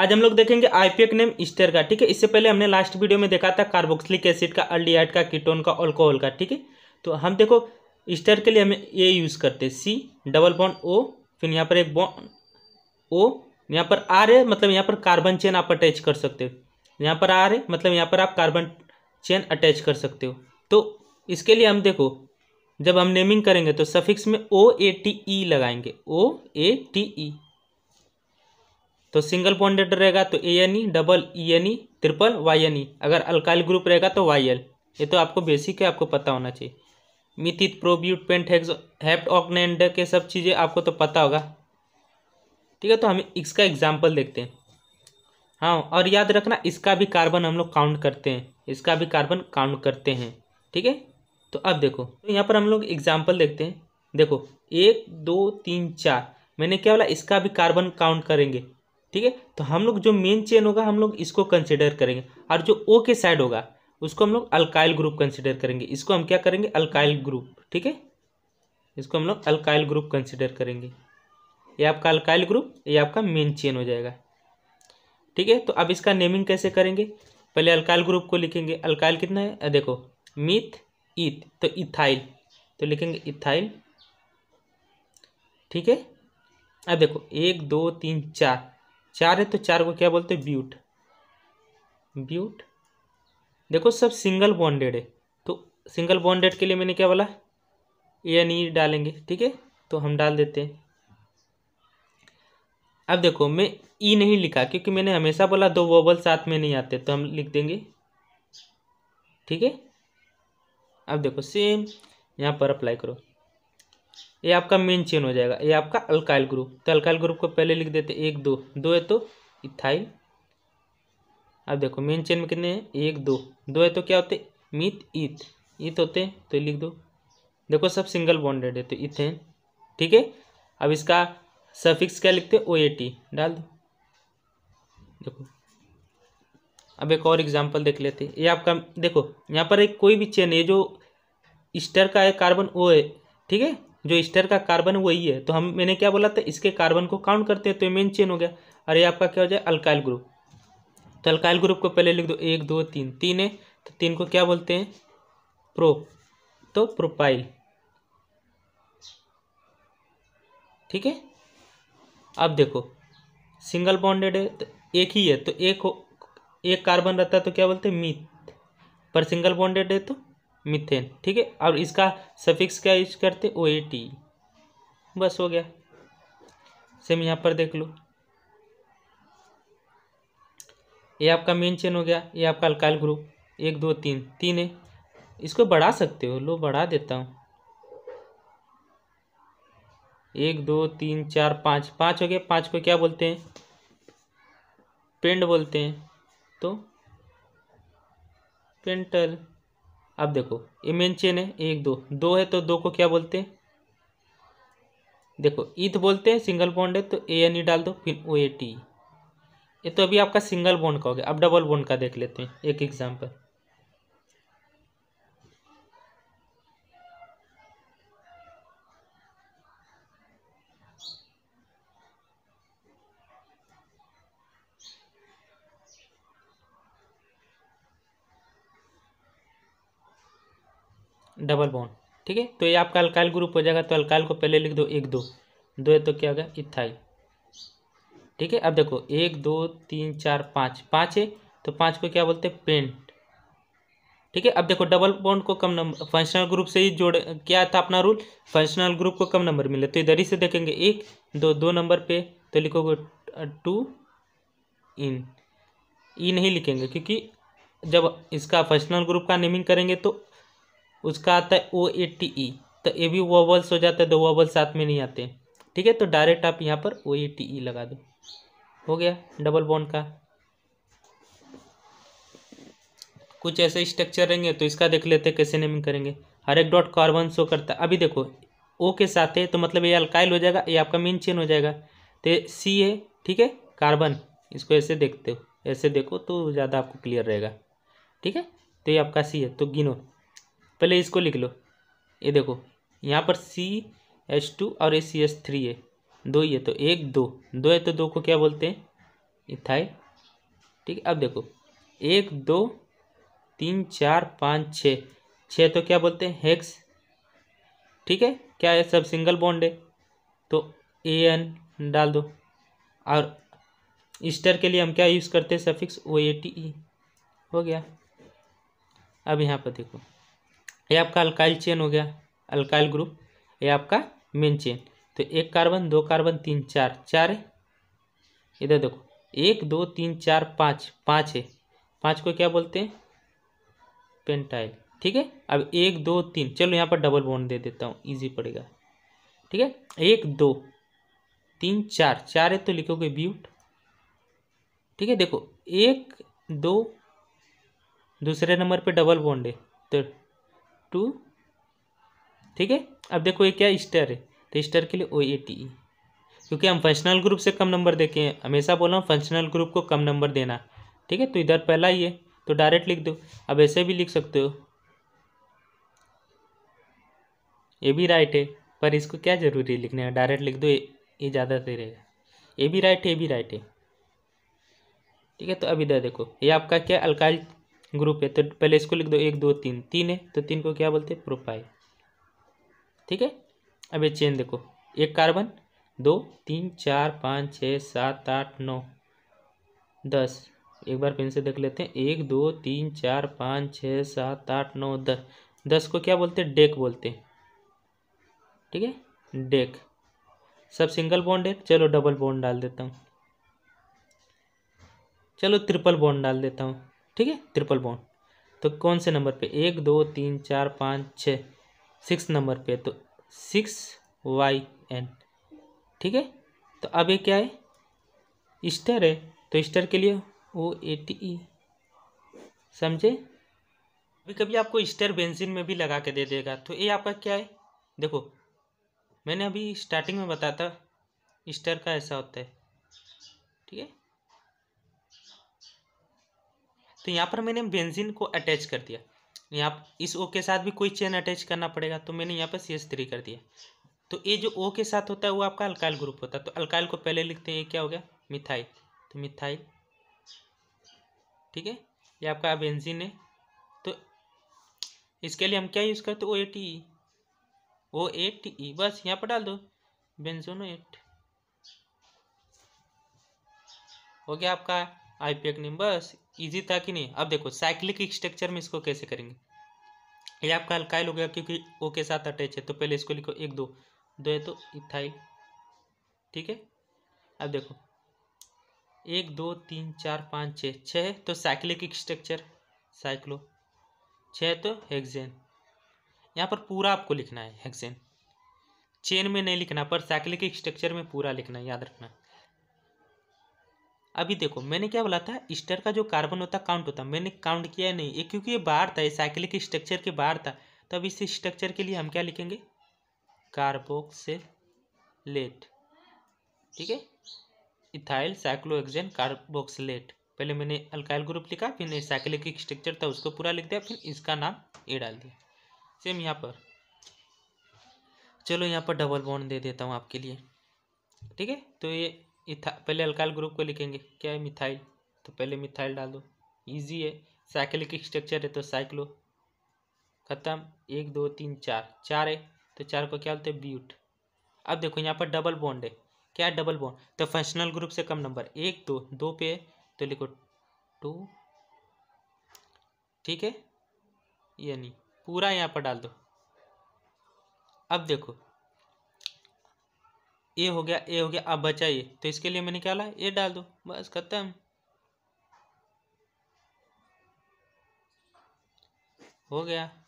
आज हम लोग देखेंगे आईपीएक नेम ईस्टर का ठीक है इससे पहले हमने लास्ट वीडियो में देखा था कार्बोक्सिलिक एसिड का अल्डिहाइड का कीटोन का अल्कोहल का ठीक है तो हम देखो ईस्टर के लिए हमें ये यूज़ करते हैं सी डबल बॉन्ड ओ फिर यहाँ पर एक बॉन्ड ओ यहाँ पर आर है मतलब यहाँ पर कार्बन चेन आप अटैच कर सकते हो यहाँ पर आर है मतलब यहाँ पर आप कार्बन चेन अटैच कर सकते हो तो इसके लिए हम देखो जब हम नेमिंग करेंगे तो सफिक्स में ओ ए टी ई लगाएंगे ओ ए टी ई तो सिंगल बॉन्डेड रहेगा तो A N E double E N E triple Y N E अगर अल्काइल ग्रुप रहेगा तो वाई एल ये तो आपको बेसिक है आपको पता होना चाहिए मिथित प्रोब्यूट पेंट हेप्ट ऑक्नेंड के सब चीज़ें आपको तो पता होगा ठीक है तो हम इसका एग्जाम्पल देखते हैं हाँ और याद रखना इसका भी कार्बन हम लोग काउंट करते हैं इसका भी कार्बन काउंट करते हैं ठीक है तो अब देखो तो यहाँ पर हम लोग एग्जाम्पल देखते हैं देखो एक दो तीन चार मैंने क्या बोला इसका भी कार्बन काउंट करेंगे ठीक है तो हम लोग जो मेन चेन होगा हम लोग इसको कंसिडर करेंगे और जो ओ के साइड होगा उसको हम लोग अल्काइल ग्रुप कंसिडर करेंगे इसको हम क्या करेंगे अल्काइल ग्रुप ठीक है इसको हम लोग अल्काइल ग्रुप कंसिडर करेंगे ये आपका अल्काइल ग्रुप ये आपका मेन चेन हो जाएगा ठीक है तो अब इसका नेमिंग कैसे करेंगे पहले अल्काइल ग्रुप को लिखेंगे अल्काइल कितना है देखो मिथ ईथ तो इथाइल तो लिखेंगे इथाइल ठीक है अब देखो एक दो तीन चार चार है तो चार को क्या बोलते हैं ब्यूट ब्यूट देखो सब सिंगल बॉन्डेड है तो सिंगल बॉन्डेड के लिए मैंने क्या बोला ए एन ई डालेंगे ठीक है तो हम डाल देते हैं अब देखो मैं ई e नहीं लिखा क्योंकि मैंने हमेशा बोला दो वोबल साथ में नहीं आते तो हम लिख देंगे ठीक है अब देखो सेम यहाँ पर अप्लाई करो ये आपका मेन चेन हो जाएगा ये आपका अल्काइल ग्रुप तो अल्काइल ग्रुप को पहले लिख देते एक दो दो है तो इथाइल अब देखो मेन चेन में कितने हैं एक दो दो है तो क्या होते मित ईत ईत होते हैं तो लिख दो देखो सब सिंगल बॉन्डेड है तो इथेन ठीक है अब इसका सफिक्स क्या लिखते हैं ओ ए टी डाल दो देखो अब एक और एग्जांपल देख लेते ये आपका देखो यहाँ पर एक कोई भी चेन है जो स्टर का है कार्बन ओ है ठीक है जो ईस्टर का कार्बन वही है तो हम मैंने क्या बोला था इसके कार्बन को काउंट करते हैं तो ये मेन चेन हो गया और ये आपका क्या हो जाए अल्काइल ग्रुप तो अल्काइल ग्रुप को पहले लिख दो एक दो तीन तीन है तो तीन को क्या बोलते हैं प्रो तो प्रोपाइल ठीक है अब देखो सिंगल बॉन्डेड है तो एक ही है तो एक हो एक कार्बन रहता है तो क्या बोलते हैं मीथ पर सिंगल बॉन्डेड है तो मिथेन ठीक है और इसका सफिक्स क्या यूज करते ओ ए टी बस हो गया सेम यहाँ पर देख लो ये आपका मेन चेन हो गया ये आपका अल्काइल ग्रुप एक दो तीन तीन है इसको बढ़ा सकते हो लो बढ़ा देता हूँ एक दो तीन चार पाँच पाँच हो गया पाँच को क्या बोलते हैं पेंड बोलते हैं तो पेंटल अब देखो ये मेन चेन है एक दो दो है तो दो को क्या बोलते हैं देखो ईथ बोलते हैं सिंगल बॉन्ड है तो ए एन ई डाल दो फिर ओ ए टी ये तो अभी आपका सिंगल बॉन्ड का हो गया अब डबल बॉन्ड का देख लेते हैं एक एग्जाम्पल डबल बॉन्ड ठीक है तो ये आपका अल्काइल ग्रुप हो जाएगा तो अल्काइल को पहले लिख दो एक दो दो है तो क्या होगा इथाई ठीक है अब देखो एक दो तीन चार पाँच पाँच है तो पाँच को क्या बोलते हैं पेंट ठीक है अब देखो डबल बॉन्ड को कम नंबर फंक्शनल ग्रुप से ही जोड़ क्या था अपना रूल फंक्शनल ग्रुप को कम नंबर मिले तो इधर ही से देखेंगे एक दो दो नंबर पे तो लिखोगे टू इन ई नहीं लिखेंगे क्योंकि जब इसका फंक्शनल ग्रुप का नेमिंग करेंगे तो उसका आता है ओ ए टी ई तो ए भी वोवल्स हो जाता है दो तो वबल साथ में नहीं आते ठीक है तो डायरेक्ट आप यहाँ पर ओ ए टी ई लगा दो हो गया डबल बॉन्ड का कुछ ऐसे स्ट्रक्चर रहेंगे तो इसका देख लेते हैं कैसे नेमिंग करेंगे हर एक डॉट कार्बन शो करता है अभी देखो ओ के साथ है तो मतलब ये अल्काइल हो जाएगा ये आपका मेन चेन हो जाएगा तो सी है ठीक है कार्बन इसको ऐसे देखते हो ऐसे देखो तो ज़्यादा आपको क्लियर रहेगा ठीक है तो ये आपका सी है तो गिनो पहले इसको लिख लो ये देखो यहाँ पर सी एच टू और ए सी एच थ्री है दो ही है तो एक दो दो है तो दो को क्या बोलते हैं इथाई ठीक है अब देखो एक दो तीन चार पाँच छः छः तो क्या बोलते हैं हेक्स ठीक है क्या है सब सिंगल बॉन्ड है तो ए एन डाल दो और ईस्टर के लिए हम क्या यूज़ करते हैं suffix O A T E हो गया अब यहाँ पर देखो ये आपका अल्काइल चेन हो गया अल्काइल ग्रुप ये आपका मेन चेन तो एक कार्बन दो कार्बन तीन चार चार है इधर देखो एक दो तीन चार पाँच पाँच है पाँच को क्या बोलते हैं पेंटाइल ठीक है अब एक दो तीन चलो यहाँ पर डबल बॉन्ड दे देता हूँ ईजी पड़ेगा ठीक है एक दो तीन चार चार है तो लिखोगे ब्यूट ठीक है देखो एक दो दूसरे नंबर पे डबल बॉन्ड है तो टू ठीक है अब देखो ये क्या स्टर है तो स्टर के लिए ओ ए टी ई क्योंकि हम फंक्शनल ग्रुप से कम नंबर देखे हैं हमेशा बोला हूँ फंक्शनल ग्रुप को कम नंबर देना ठीक है तो इधर पहला ही है तो डायरेक्ट लिख दो अब ऐसे भी लिख सकते हो ये भी राइट है पर इसको क्या जरूरी है लिखने का डायरेक्ट लिख दो ये ज़्यादा सही रहेगा ये भी राइट है ये भी राइट है ठीक है तो अब इधर देखो ये आपका क्या अल्काइल ग्रुप है तो पहले इसको लिख दो एक दो तीन तीन है तो तीन को क्या बोलते हैं प्रोपाइल ठीक है अब ये चेन देखो एक कार्बन दो तीन चार पाँच छः सात आठ नौ दस एक बार पेन से देख लेते हैं एक दो तीन चार पाँच छः सात आठ नौ दस दस को क्या बोलते हैं डेक बोलते हैं ठीक है डेक सब सिंगल बॉन्ड है चलो डबल बॉन्ड डाल देता हूँ चलो ट्रिपल बॉन्ड डाल देता हूँ ठीक है ट्रिपल बॉन्ड तो कौन से नंबर पे एक दो तीन चार पाँच छः सिक्स नंबर पे तो सिक्स वाई एन ठीक है तो अब ये क्या है ईस्टर है तो ईस्टर के लिए ओ ए टी ई समझे अभी कभी आपको ईस्टर बेंजिन में भी लगा के दे देगा तो ये आपका क्या है देखो मैंने अभी स्टार्टिंग में बताया था ईस्टर का ऐसा होता है ठीक है तो यहाँ पर मैंने बेंजीन को अटैच कर दिया यहाँ इस ओ के साथ भी कोई चेन अटैच करना पड़ेगा तो मैंने यहाँ पर सी एस थ्री कर दिया तो ये जो ओ के साथ होता है वो आपका अल्काइल ग्रुप होता है तो अल्काइल को पहले लिखते हैं क्या हो गया मिथाइल तो मिथाइल ठीक है ये आपका बेंजीन है तो इसके लिए हम क्या यूज़ करते ओ A T E O A T E बस यहाँ पर डाल दो बेंजोनो एट हो गया आपका आईपीएक नेम बस इजी था कि नहीं अब देखो साइक्लिक स्ट्रक्चर में इसको कैसे करेंगे ये आपका अल्काइल हो गया क्योंकि ओ के साथ अटैच है तो पहले इसको लिखो एक दो दो है तो इथाइल ठीक है अब देखो एक दो तीन चार पाँच छः छः है तो साइक्लिक स्ट्रक्चर साइक्लो छः तो हेक्सेन यहाँ पर पूरा आपको लिखना है हेक्सेन चेन में नहीं लिखना पर साइक्लिक स्ट्रक्चर में पूरा लिखना है याद रखना अभी देखो मैंने क्या बोला था स्टर का जो कार्बन होता काउंट होता मैंने काउंट किया नहीं ये क्योंकि ये बाहर था ये साइकिल स्ट्रक्चर के बाहर था तब इस स्ट्रक्चर के लिए हम क्या लिखेंगे कार्बोक्सिलेट ठीक है इथाइल साइक्लोहेक्सेन कार्बोक्सिलेट पहले मैंने अल्काइल ग्रुप लिखा फिर साइक्लिक स्ट्रक्चर था उसको पूरा लिख दिया फिर इसका नाम ए डाल दिया सेम यहाँ पर चलो यहाँ पर डबल बॉन्ड दे देता हूँ आपके लिए ठीक है तो ये इथा पहले अल्काइल ग्रुप को लिखेंगे क्या है मिथाइल तो पहले मिथाइल डाल दो ईजी है साइकिलिक स्ट्रक्चर है तो साइक्लो ख़त्म एक दो तीन चार चार है तो चार को क्या बोलते हैं ब्यूट अब देखो यहाँ पर डबल बॉन्ड है क्या है डबल बॉन्ड तो फंक्शनल ग्रुप से कम नंबर एक दो दो पे है तो लिखो टू ठीक है यानी पूरा यहाँ पर डाल दो अब देखो ए हो गया ए हो गया अब बचा ये तो इसके लिए मैंने क्या ला ए डाल दो बस खत्म हो गया